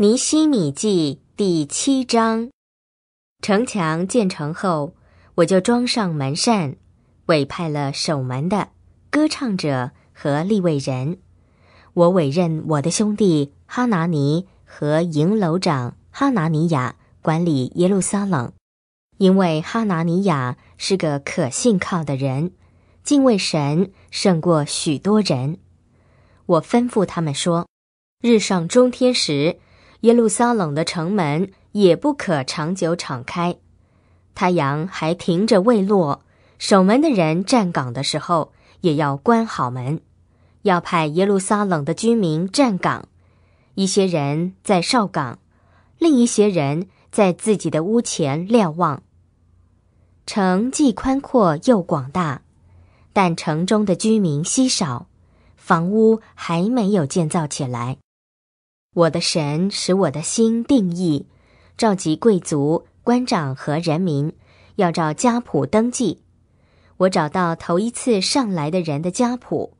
尼西米记第七章，城墙建成后，我就装上门扇，委派了守门的、歌唱者和立位人。我委任我的兄弟哈拿尼和营楼长哈拿尼亚管理耶路撒冷，因为哈拿尼亚是个可信靠的人，敬畏神胜过许多人。我吩咐他们说：“日上中天时。”耶路撒冷的城门也不可长久敞开，太阳还停着未落。守门的人站岗的时候，也要关好门。要派耶路撒冷的居民站岗，一些人在哨岗，另一些人在自己的屋前瞭望。城既宽阔又广大，但城中的居民稀少，房屋还没有建造起来。我的神使我的心定义，召集贵族、官长和人民，要照家谱登记。我找到头一次上来的人的家谱，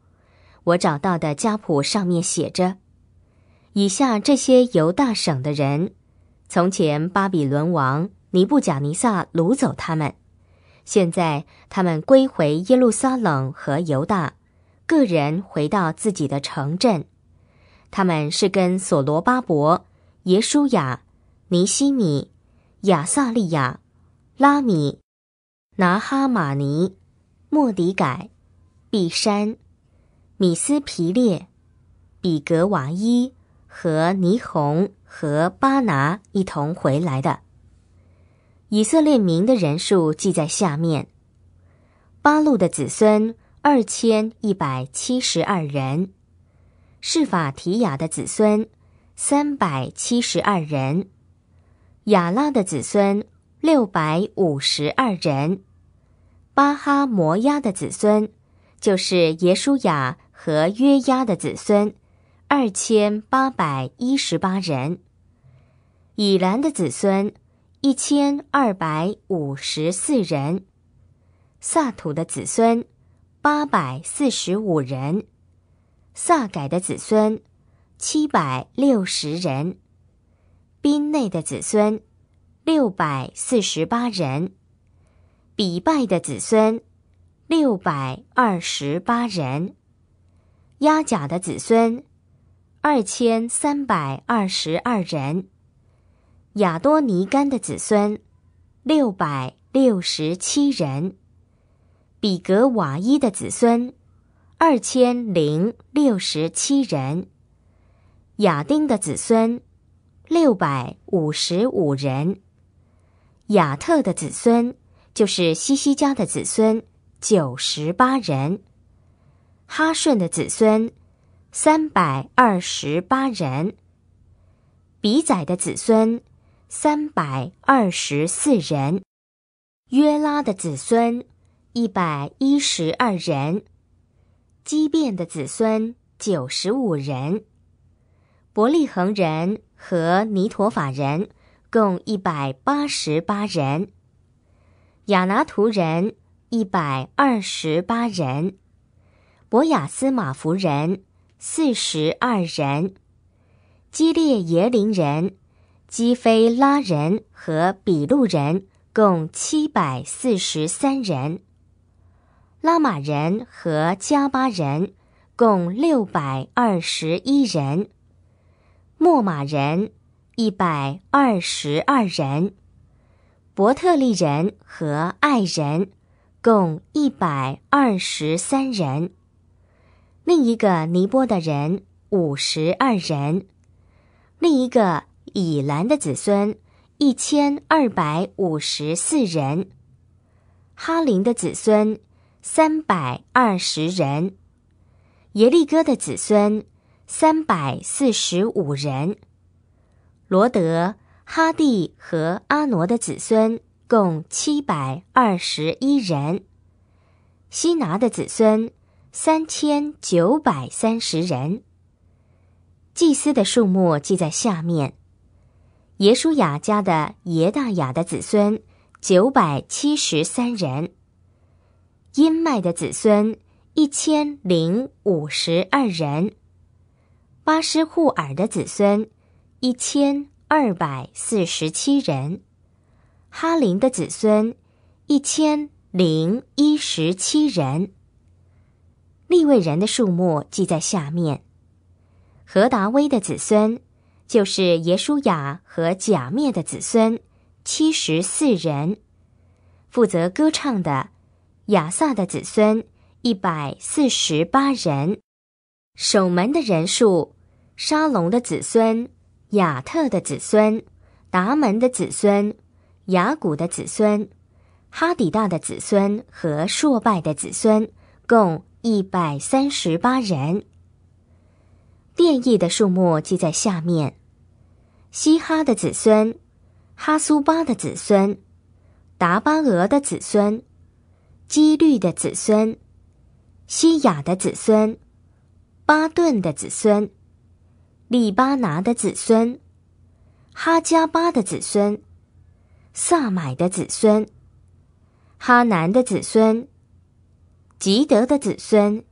我找到的家谱上面写着：以下这些犹大省的人，从前巴比伦王尼布甲尼撒掳走他们，现在他们归回耶路撒冷和犹大，个人回到自己的城镇。他们是跟索罗巴伯、耶舒雅、尼西米、亚萨利亚、拉米、拿哈马尼、莫迪改、毕山、米斯皮列、比格瓦伊和尼红和巴拿一同回来的。以色列民的人数记在下面：巴路的子孙二千一百七十二人。是法提亚的子孙，三百七十二人；雅拉的子孙，六百五十二人；巴哈摩亚的子孙，就是耶舒雅和约亚的子孙，二千八百一十八人；以兰的子孙，一千二百五十四人；萨土的子孙，八百四十五人。萨改的子孙七百六十人，宾内的子孙六百四十八人，比拜的子孙六百二十八人，亚甲的子孙二千三百二十二人，亚多尼干的子孙六百六十七人，比格瓦伊的子孙。二千零六十七人，亚丁的子孙六百五十五人，亚特的子孙就是西西家的子孙九十八人，哈顺的子孙三百二十八人，比宰的子孙三百二十四人，约拉的子孙一百一十二人。畸变的子孙九十五人，伯利恒人和尼陀法人共一百八十八人，亚拿图人一百二十八人，博雅斯马福人四十二人，基列耶林人、基菲拉人和比路人共七百四十三人。拉玛人和加巴人共六百二十一人，莫玛人一百二十二人，伯特利人和艾人共一百二十三人，另一个尼波的人五十二人，另一个以兰的子孙一千二百五十四人，哈林的子孙。三百二十人，耶利哥的子孙三百四十五人，罗德、哈蒂和阿挪的子孙共七百二十一人，西拿的子孙三千九百三十人。祭司的数目记在下面：耶舒雅家的耶大雅的子孙九百七十三人。阴脉的子孙一千零五十二人，巴斯护尔的子孙一千二百四十七人，哈林的子孙一千零一十七人，利位人的数目记在下面。何达威的子孙就是耶稣雅和假面的子孙七十四人，负责歌唱的。亚萨的子孙一百四十八人，守门的人数，沙龙的子孙，雅特的子孙，达门的子孙，雅古的子孙，哈底大的子孙和朔拜的子孙共一百三十八人。变异的数目记在下面：西哈的子孙，哈苏巴的子孙，达巴俄的子孙。基律的子孙，希雅的子孙，巴顿的子孙，利巴拿的子孙，哈加巴的子孙，萨买的子孙，哈南的子孙，吉德的子孙，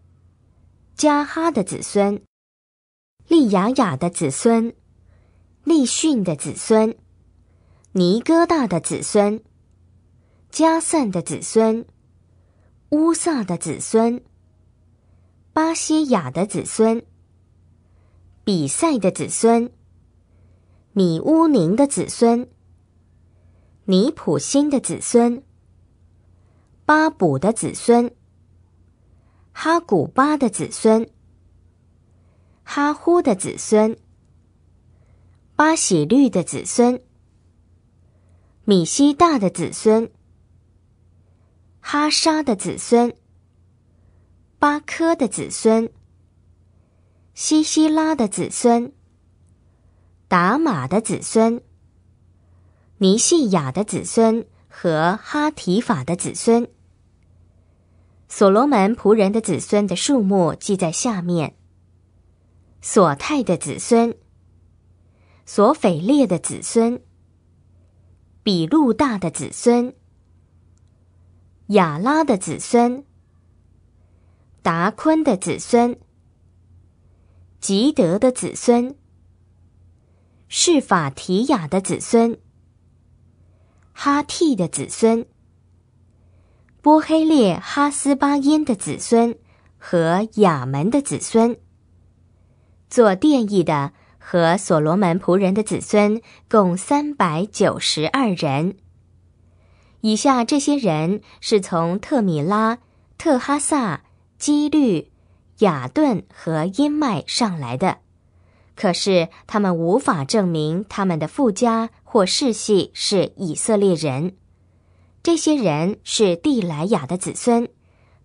加哈的子孙，利雅雅的子孙，利逊的子孙，尼哥大的子孙，加散的子孙。乌萨的子孙，巴西雅的子孙，比赛的子孙，米乌宁的子孙，尼普辛的子孙，巴卜的子孙，哈古巴的子孙，哈呼的子孙，巴喜律的子孙，米西大的子孙。哈沙的子孙，巴科的子孙，西希拉的子孙，达马的子孙，尼西亚的子孙和哈提法的子孙，所罗门仆人的子孙的数目记在下面：索泰的子孙，索斐列的子孙，比路大的子孙。雅拉的子孙，达昆的子孙，吉德的子孙，释法提雅的子孙，哈替的子孙，波黑列哈斯巴因的子孙和亚门的子孙，做殿役的和所罗门仆人的子孙共三百九十二人。以下这些人是从特米拉、特哈萨、基律、雅顿和阴麦上来的，可是他们无法证明他们的父家或世系是以色列人。这些人是蒂莱亚的子孙、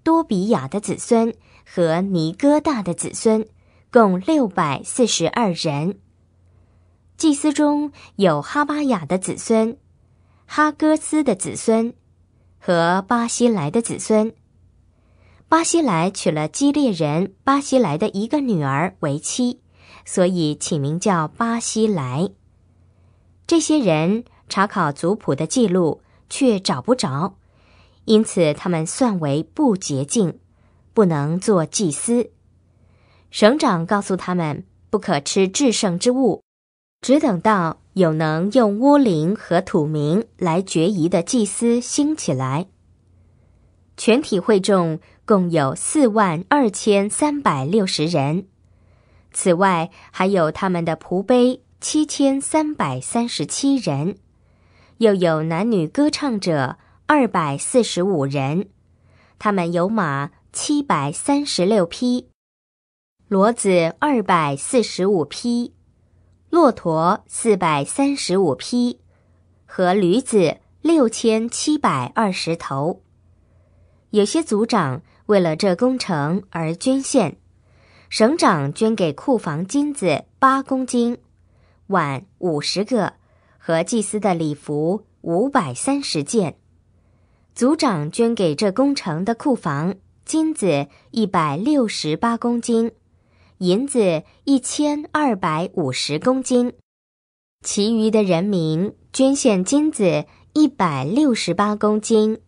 多比亚的子孙和尼哥大的子孙，共六百四十二人。祭司中有哈巴雅的子孙。哈格斯的子孙，和巴西莱的子孙。巴西莱娶了基列人巴西莱的一个女儿为妻，所以起名叫巴西莱。这些人查考族谱的记录，却找不着，因此他们算为不洁净，不能做祭司。省长告诉他们，不可吃至圣之物，只等到。有能用巫铃和土名来决疑的祭司兴起来，全体会众共有四万二千三百六十人，此外还有他们的仆碑七千三百三十七人，又有男女歌唱者二百四十五人，他们有马七百三十六匹，骡子二百四十五匹。骆驼四百三十五匹，和驴子六千七百二十头。有些族长为了这工程而捐献，省长捐给库房金子八公斤，碗五十个，和祭司的礼服五百三十件。族长捐给这工程的库房金子一百六十八公斤。银子一千二百五十公斤，其余的人民捐献金子一百六十八公斤，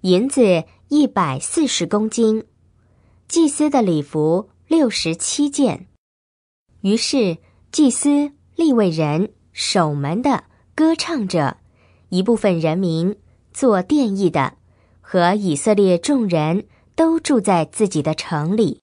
银子一百四十公斤，祭司的礼服六十七件。于是，祭司、立位人、守门的、歌唱者，一部分人民做殿役的，和以色列众人都住在自己的城里。